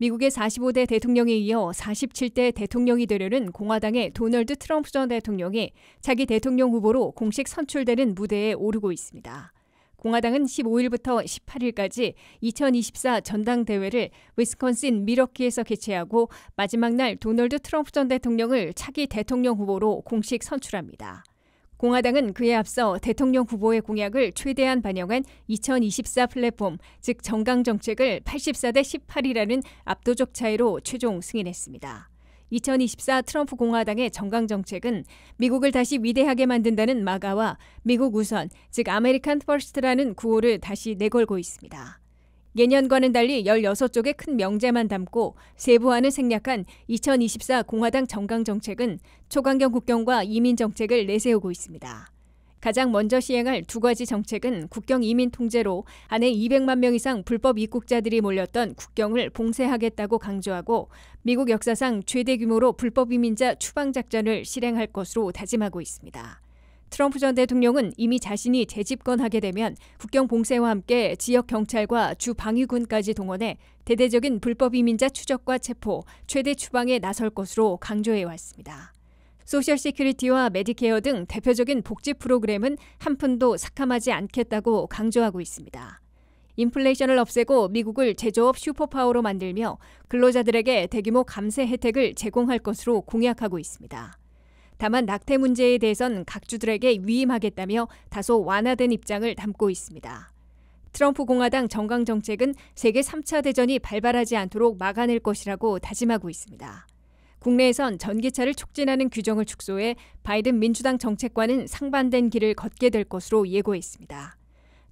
미국의 45대 대통령에 이어 47대 대통령이 되려는 공화당의 도널드 트럼프 전 대통령이 자기 대통령 후보로 공식 선출되는 무대에 오르고 있습니다. 공화당은 15일부터 18일까지 2024 전당대회를 위스콘신 미러키에서 개최하고 마지막 날 도널드 트럼프 전 대통령을 차기 대통령 후보로 공식 선출합니다. 공화당은 그에 앞서 대통령 후보의 공약을 최대한 반영한 2024 플랫폼, 즉 정강 정책을 84대 18이라는 압도적 차이로 최종 승인했습니다. 2024 트럼프 공화당의 정강 정책은 미국을 다시 위대하게 만든다는 마가와 미국 우선, 즉 아메리칸 퍼스트라는 구호를 다시 내걸고 있습니다. 예년과는 달리 16쪽의 큰 명제만 담고 세부안을 생략한 2024 공화당 정강 정책은 초강경 국경과 이민 정책을 내세우고 있습니다. 가장 먼저 시행할 두 가지 정책은 국경 이민 통제로 안에 200만 명 이상 불법 입국자들이 몰렸던 국경을 봉쇄하겠다고 강조하고 미국 역사상 최대 규모로 불법 이민자 추방 작전을 실행할 것으로 다짐하고 있습니다. 트럼프 전 대통령은 이미 자신이 재집권하게 되면 국경 봉쇄와 함께 지역 경찰과 주 방위군까지 동원해 대대적인 불법 이민자 추적과 체포, 최대 추방에 나설 것으로 강조해 왔습니다. 소셜 시큐리티와 메디케어 등 대표적인 복지 프로그램은 한 푼도 삭감하지 않겠다고 강조하고 있습니다. 인플레이션을 없애고 미국을 제조업 슈퍼파워로 만들며 근로자들에게 대규모 감세 혜택을 제공할 것으로 공약하고 있습니다. 다만 낙태 문제에 대해선 각주들에게 위임하겠다며 다소 완화된 입장을 담고 있습니다. 트럼프 공화당 정강 정책은 세계 3차 대전이 발발하지 않도록 막아낼 것이라고 다짐하고 있습니다. 국내에선 전기차를 촉진하는 규정을 축소해 바이든 민주당 정책과는 상반된 길을 걷게 될 것으로 예고했습니다.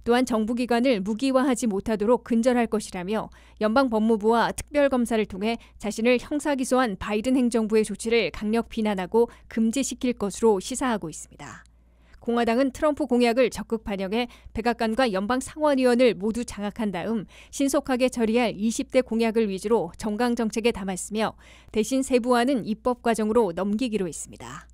또한 정부기관을 무기화하지 못하도록 근절할 것이라며 연방 법무부와 특별검사를 통해 자신을 형사기소한 바이든 행정부의 조치를 강력 비난하고 금지시킬 것으로 시사하고 있습니다. 공화당은 트럼프 공약을 적극 반영해 백악관과 연방 상원의원을 모두 장악한 다음 신속하게 처리할 20대 공약을 위주로 정강 정책에 담았으며 대신 세부안은 입법 과정으로 넘기기로 했습니다.